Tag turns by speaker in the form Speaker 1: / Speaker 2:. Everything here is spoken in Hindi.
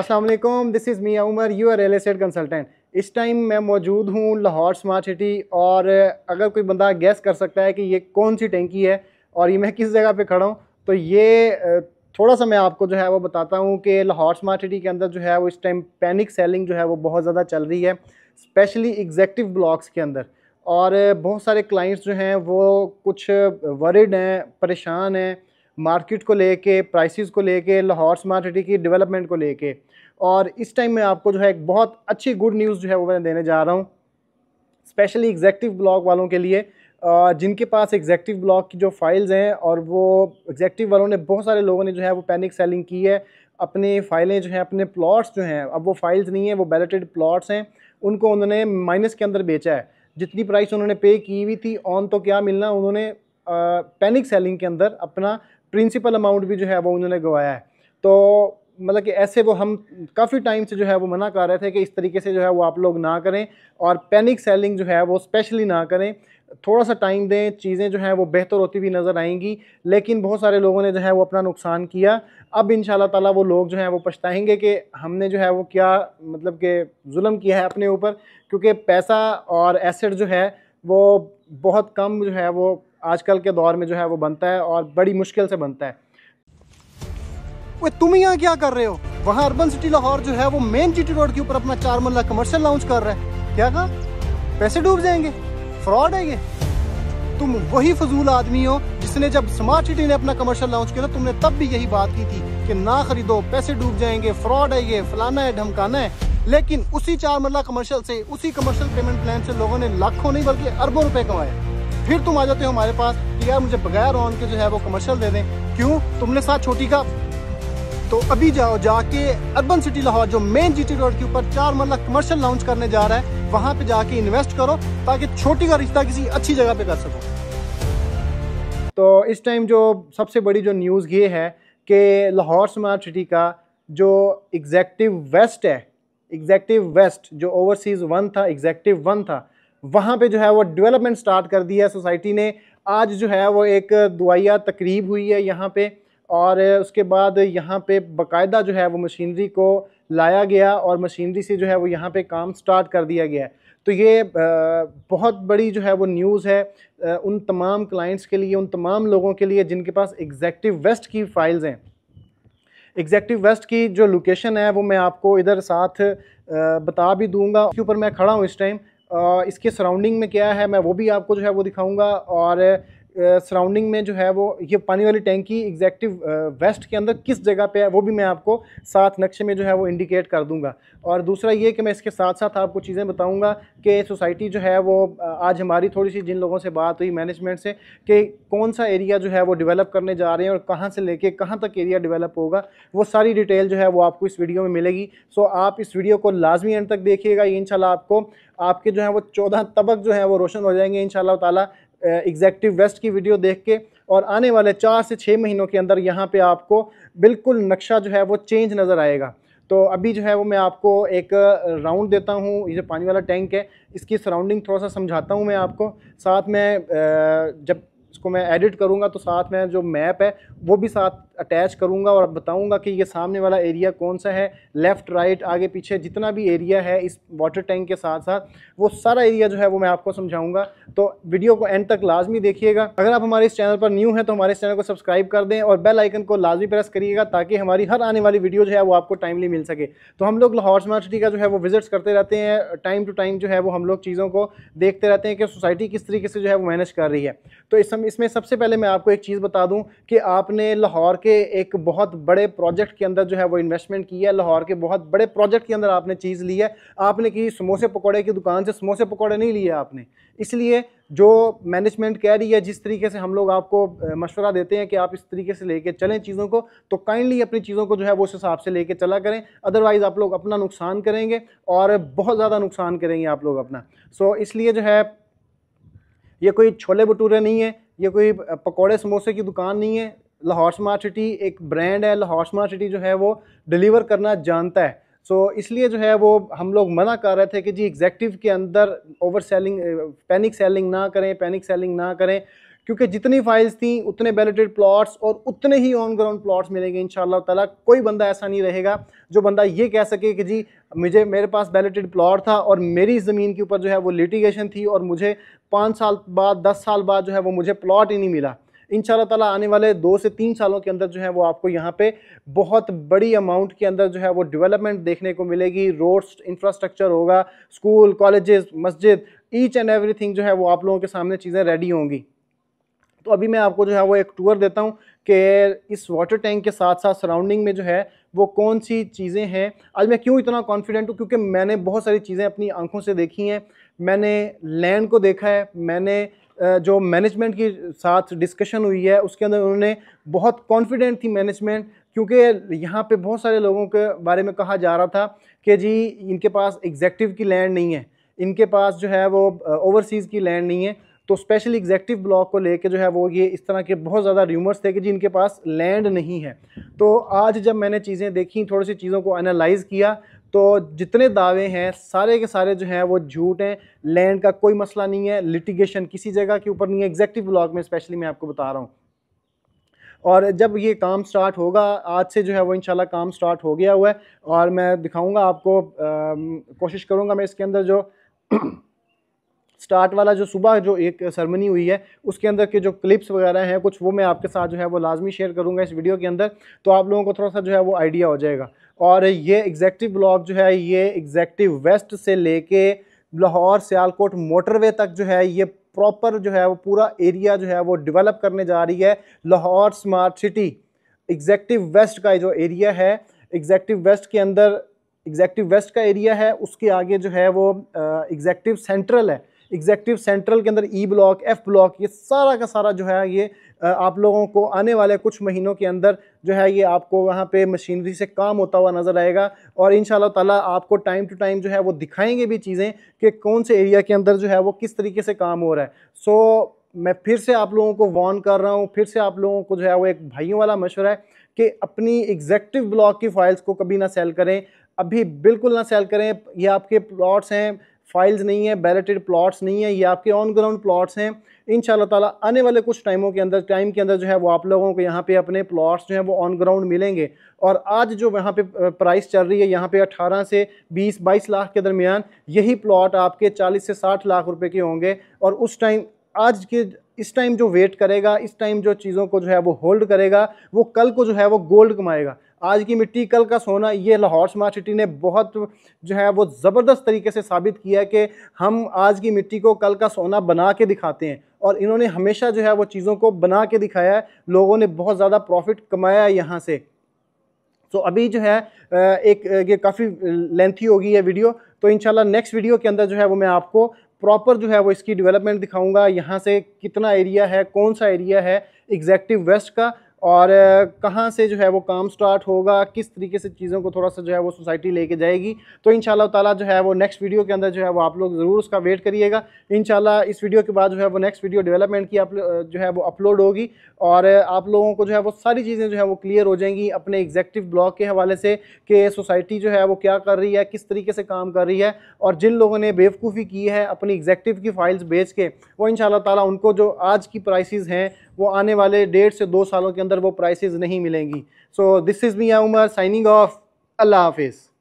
Speaker 1: Aslam this is Mian Umar your real estate consultant इस टाइम मैं मौजूद हूँ लाहौर स्मार्ट सिटी और अगर कोई बंदा गैस कर सकता है कि ये कौन सी टेंकी है और ये मैं किस जगह पे खड़ा हूँ तो ये थोड़ा सा मैं आपको जो है वो बताता हूँ कि लाहौर स्मार्ट सिटी के अंदर जो है वो इस टाइम पैनिक सेलिंग जो है वो बहुत ज़्यादा चल रही है स्पेशली एग्जेक्टिव ब्लॉक्स के अंदर और बहुत सारे क्लाइंट्स जो हैं वो कुछ वर्ड हैं परेशान हैं मार्केट को लेके प्राइसेस को लेके लाहौर स्मार्ट सिटी की डेवलपमेंट को लेके और इस टाइम में आपको जो है एक बहुत अच्छी गुड न्यूज़ जो है वो मैं देने जा रहा हूँ स्पेशली एग्जैक्टिव ब्लॉग वालों के लिए जिनके पास एग्जैक्टिव ब्लॉग की जो फाइल्स हैं और वो एग्जैक्टिव वालों ने बहुत सारे लोगों ने जो है वो पैनिक सेलिंग की है अपनी फाइलें जो हैं अपने प्लॉट्स जो हैं अब वो फाइल्स नहीं हैं वो बैलेटेड प्लॉट्स हैं उनको उन्होंने माइनस के अंदर बेचा है जितनी प्राइस उन्होंने पे की हुई थी ऑन तो क्या मिलना उन्होंने पैनिक सेलिंग के अंदर अपना प्रिंसिपल अमाउंट भी जो है वो उन्होंने गवाया है तो मतलब कि ऐसे वो हम काफ़ी टाइम से जो है वो मना कर रहे थे कि इस तरीके से जो है वो आप लोग ना करें और पैनिक सेलिंग जो है वो स्पेशली ना करें थोड़ा सा टाइम दें चीज़ें जो हैं वो बेहतर होती हुई नज़र आएंगी लेकिन बहुत सारे लोगों ने जो है वो अपना नुकसान किया अब इन ताला वो लोग जो हैं वो पछताएंगे कि हमने जो है वो क्या मतलब के जुल्म किया है अपने ऊपर क्योंकि पैसा और एसेट जो है वो बहुत कम जो है वो आजकल के दौर में जो है वो बनता है और बड़ी मुश्किल से बनता है वे तुम यहाँ क्या कर रहे हो वहाँ अर्बन सिटी लाहौर जो है वो मेन जीटी रोड के ऊपर अपना चार मल्ला कमर्शियल लॉन्च कर रहा है क्या कहा पैसे डूब जाएंगे फ्रॉड है ये तुम वही फजूल आदमी हो जिसने जब स्मार्ट सिटी ने अपना कमर्शियल लॉन्च किया था तुमने तब भी यही बात की थी कि ना खरीदो पैसे डूब जाएंगे फ्रॉड है ये फलाना है ढमकाना है लेकिन उसी चार मल्ला कमर्शियल से उसी कमर्शियल पेमेंट प्लान से लोगों ने लाखों नहीं बल्कि अरबों रुपए कमाए फिर तुम आ जाते हो हमारे पास कि यार मुझे बगैर ऑन के जो है वो कमर्शियल दे दें क्यों तुमने साथ छोटी का तो अभी जाओ जाके अर्बन सिटी लाहौर जो मेन जीटी रोड के ऊपर चार मरला कमर्शियल लॉन्च करने जा रहा है वहां पे जाके इन्वेस्ट करो ताकि छोटी का रिश्ता किसी अच्छी जगह पे कर सको तो इस टाइम जो सबसे बड़ी जो न्यूज़ ये है कि लाहौर स्मार्ट सिटी का जो एग्जैक्टिव वेस्ट है एग्जैक्टिव वेस्ट जो ओवरसीज़ वन था एग्जैक्टिव वन था वहाँ पे जो है वो डेवलपमेंट स्टार्ट कर दी है सोसाइटी ने आज जो है वो एक दुआया तकरीब हुई है यहाँ पे और उसके बाद यहाँ पे बकायदा जो है वो मशीनरी को लाया गया और मशीनरी से जो है वो यहाँ पे काम स्टार्ट कर दिया गया है तो ये बहुत बड़ी जो है वो न्यूज़ है उन तमाम क्लाइंट्स के लिए उन तमाम लोगों के लिए जिनके पास एग्जैक्टिव वेस्ट की फ़ाइल्स हैं एग्जैक्टिव वेस्ट की जो लोकेशन है वो मैं आपको इधर साथ बता भी दूंगा उसके ऊपर मैं खड़ा हूँ इस टाइम इसके सराउंडिंग में क्या है मैं वो भी आपको जो है वो दिखाऊँगा और सराउंडिंग में जो है वो ये पानी वाली टैंकी एग्जैक्टिव वेस्ट के अंदर किस जगह पे है वो भी मैं आपको साथ नक्शे में जो है वो इंडिकेट कर दूंगा और दूसरा ये कि मैं इसके साथ साथ आपको चीज़ें बताऊंगा कि सोसाइटी जो है वो आज हमारी थोड़ी सी जिन लोगों से बात हुई मैनेजमेंट से कि कौन सा एरिया जो है वो डिवेलप करने जा रहे हैं और कहाँ से लेके कहाँ तक एरिया डिवेलप होगा वो सारी डिटेल जो है वो आपको इस वीडियो में मिलेगी सो आप इस वीडियो को लाजमी एंड तक देखिएगा ये इन आपको आपके जो है वो चौदह तबक जो है वो रोशन हो जाएंगे इन ताला एग्जैक्टिव वेस्ट की वीडियो देख के और आने वाले चार से छः महीनों के अंदर यहाँ पे आपको बिल्कुल नक्शा जो है वो चेंज नज़र आएगा तो अभी जो है वो मैं आपको एक राउंड देता हूँ ये जो पानी वाला टैंक है इसकी सराउंडिंग थोड़ा सा समझाता हूँ मैं आपको साथ में जब इसको मैं एडिट करूँगा तो साथ में जो मैप है वो भी साथ अटैच करूँगा और बताऊँगा कि ये सामने वाला एरिया कौन सा है लेफ़्ट राइट आगे पीछे जितना भी एरिया है इस वाटर टैंक के साथ साथ वो सारा एरिया जो है वो मैं आपको समझाऊँगा तो वीडियो को एंड तक लाजमी देखिएगा अगर आप हमारे इस चैनल पर न्यू हैं तो हमारे इस चैनल को सब्सक्राइब कर दें और बेल आइकन को लाजमी प्रेस करिएगा ताकि हमारी हर आने वाली वीडियो जो है वो आपको टाइमली मिल सके तो हम लोग लाहौर स्मार्ट सिटी का जो है वो विजिट्स करते रहते हैं टाइम टू टाइम जो है वो हम लोग चीज़ों को देखते रहते हैं कि सोसाइटी किस तरीके से जो है वो मैनेज कर रही है तो इसमें सबसे पहले मैं आपको एक चीज़ बता दूँ कि आपने लाहौर के एक बहुत बड़े प्रोजेक्ट के अंदर जो है वो इन्वेस्टमेंट की है लाहौर के बहुत बड़े प्रोजेक्ट के अंदर आपने चीज़ ली है आपने की समोसे पकौड़े की दुकान से समोसे पकौड़े नहीं लिए आपने इसलिए जो मैनेजमेंट कह रही है जिस तरीके से हम लोग आपको मशवरा देते हैं कि आप इस तरीके से लेके चलें चीज़ों को तो काइंडली अपनी चीज़ों को जो है वो उस हिसाब से लेके चला करें अदरवाइज़ आप लोग अपना नुकसान करेंगे और बहुत ज़्यादा नुकसान करेंगे आप लोग अपना सो इसलिए जो है ये कोई छोले भटूरे नहीं है ये कोई पकौड़े समोसे की दुकान नहीं है लाहौर स्मार्ट सिटी एक ब्रांड है लाहौर स्मार्ट सिटी जो है वो डिलीवर करना जानता है सो so, इसलिए जो है वो हम लोग मना कर रहे थे कि जी एग्जैक्टिव के अंदर ओवर सेलिंग पैनिक सेलिंग ना करें पैनिक सेलिंग ना करें क्योंकि जितनी फाइल्स थी उतने बैलेटेड प्लॉट्स और उतने ही ऑन ग्राउंड प्लॉट्स मिलेंगे इन ताला कोई बंदा ऐसा नहीं रहेगा जो बंदा ये कह सके कि जी मुझे मेरे पास बैलेटेड प्लॉट था और मेरी ज़मीन के ऊपर जो है वो लिटिगेशन थी और मुझे पाँच साल बाद दस साल बाद जो है वो मुझे प्लॉट ही नहीं मिला इन ताला आने वाले दो से तीन सालों के अंदर जो है वो आपको यहाँ पे बहुत बड़ी अमाउंट के अंदर जो है वो डेवलपमेंट देखने को मिलेगी रोड्स इंफ्रास्ट्रक्चर होगा स्कूल कॉलेजेस मस्जिद ईच एंड एवरी जो है वो आप लोगों के सामने चीज़ें रेडी होंगी तो अभी मैं आपको जो है वो एक टूर देता हूँ कि इस वाटर टैंक के साथ साथ सराउंडिंग में जो है वो कौन सी चीज़ें हैं आज मैं क्यों इतना कॉन्फिडेंट हूँ क्योंकि मैंने बहुत सारी चीज़ें अपनी आंखों से देखी हैं मैंने लैंड को देखा है मैंने जो मैनेजमेंट के साथ डिस्कशन हुई है उसके अंदर उन्होंने बहुत कॉन्फिडेंट थी मैनेजमेंट क्योंकि यहाँ पे बहुत सारे लोगों के बारे में कहा जा रहा था कि जी इनके पास एग्जैक्टिव की लैंड नहीं है इनके पास जो है वो ओवरसीज़ की लैंड नहीं है तो स्पेशल एग्जेक्टिव ब्लॉक को लेके जो है वो ये इस तरह के बहुत ज़्यादा र्यूमर्स थे कि जी इनके पास लैंड नहीं है तो आज जब मैंने चीज़ें देखी थोड़ी सी चीज़ों को एनालाइज़ किया तो जितने दावे हैं सारे के सारे जो हैं वो झूठ हैं लैंड का कोई मसला नहीं है लिटिगेशन किसी जगह के ऊपर नहीं है एग्जैक्टिव ब्लॉक में स्पेशली मैं आपको बता रहा हूँ और जब ये काम स्टार्ट होगा आज से जो है वो इंशाल्लाह काम स्टार्ट हो गया हुआ है और मैं दिखाऊंगा आपको कोशिश करूँगा मैं इसके अंदर जो स्टार्ट वाला जो सुबह जो एक सरमनी हुई है उसके अंदर के जो क्लिप्स वगैरह हैं कुछ वो मैं आपके साथ जो है वो लाजमी शेयर करूँगा इस वीडियो के अंदर तो आप लोगों को थोड़ा सा जो है वो आइडिया हो जाएगा और ये एग्जैक्टिव ब्लॉक जो है ये एग्जैक्टिव वेस्ट से लेके लाहौर सियालकोट मोटरवे तक जो है ये प्रॉपर जो है वो पूरा एरिया जो है वो डेवलप करने जा रही है Lahore smart city executive west का जो एरिया है एग्जैक्टिव वेस्ट के अंदर एग्जैक्टिव वेस्ट का एरिया है उसके आगे जो है वो एग्जैक्टिव सेंट्रल है एग्जैक्टिव सेंट्रल के अंदर ई ब्लॉक एफ ब्लॉक ये सारा का सारा जो है ये आप लोगों को आने वाले कुछ महीनों के अंदर जो है ये आपको वहाँ पे मशीनरी से काम होता हुआ नज़र आएगा और इन ताला आपको टाइम टू टाइम जो है वो दिखाएंगे भी चीज़ें कि कौन से एरिया के अंदर जो है वो किस तरीके से काम हो रहा है सो so, मैं फिर से आप लोगों को वॉर्न कर रहा हूँ फिर से आप लोगों को जो है वो एक भाइयों वाला मशवरा है कि अपनी एग्जैक्टिव ब्लॉक की फ़ाइल्स को कभी ना सेल करें अभी बिल्कुल ना सेल करें ये आपके प्लॉट्स हैं फाइल्स नहीं है बैलेटेड प्लॉट्स नहीं है ये आपके ऑन ग्राउंड प्लॉट्स हैं इन ताला आने वाले कुछ टाइमों के अंदर टाइम के अंदर जो है वो आप लोगों को यहाँ पे अपने प्लॉट्स जो हैं वो ऑन ग्राउंड मिलेंगे और आज जो यहाँ पे प्राइस चल रही है यहाँ पे 18 से 20 22 लाख के दरमियान यही प्लॉट आपके 40 से 60 लाख रुपए के होंगे और उस टाइम आज के इस टाइम जो वेट करेगा इस टाइम जो चीज़ों को जो है वो होल्ड करेगा वो कल को जो है वो गोल्ड कमाएगा आज की मिट्टी कल का सोना ये लाहौर स्मार्ट सिटी ने बहुत जो है वो ज़बरदस्त तरीके से साबित किया है कि हम आज की मिट्टी को कल का सोना बना के दिखाते हैं और इन्होंने हमेशा जो है वो चीज़ों को बना के दिखाया है लोगों ने बहुत ज़्यादा प्रॉफिट कमाया है यहाँ से तो अभी जो है एक ये काफ़ी लेंथी होगी ये वीडियो तो इंशाल्लाह नेक्स्ट वीडियो के अंदर जो है वो मैं आपको प्रॉपर जो है वो इसकी डेवलपमेंट दिखाऊंगा यहाँ से कितना एरिया है कौन सा एरिया है एग्जैक्टिव वेस्ट का और कहाँ से जो है वो काम स्टार्ट होगा किस तरीके से चीज़ों को थोड़ा सा जो है वो सोसाइटी लेके जाएगी तो इन ताला जो है वो नेक्स्ट वीडियो के अंदर जो है वो आप लोग ज़रूर उसका वेट करिएगा इन इस वीडियो के बाद जो है वो नेक्स्ट वीडियो डेवलपमेंट की आप जो है वो अपलोड होगी और आप लोगों को जो है वो सारी चीज़ें जो है वो क्लियर हो जाएंगी अपने एग्जेक्टिव ब्लॉक के हवाले से कि सोसाइटी जो है वो क्या कर रही है किस तरीके से काम कर रही है और जिन लोगों ने बेवकूफ़ी की है अपनी एग्जेक्टिव की फ़ाइल्स बेच के वो इन ताला उनको जो आज की प्राइस हैं वो आने वाले डेढ़ से दो सालों के अंदर वो प्राइसेस नहीं मिलेंगी so this is me Umar signing off अल्लाह हाफिज़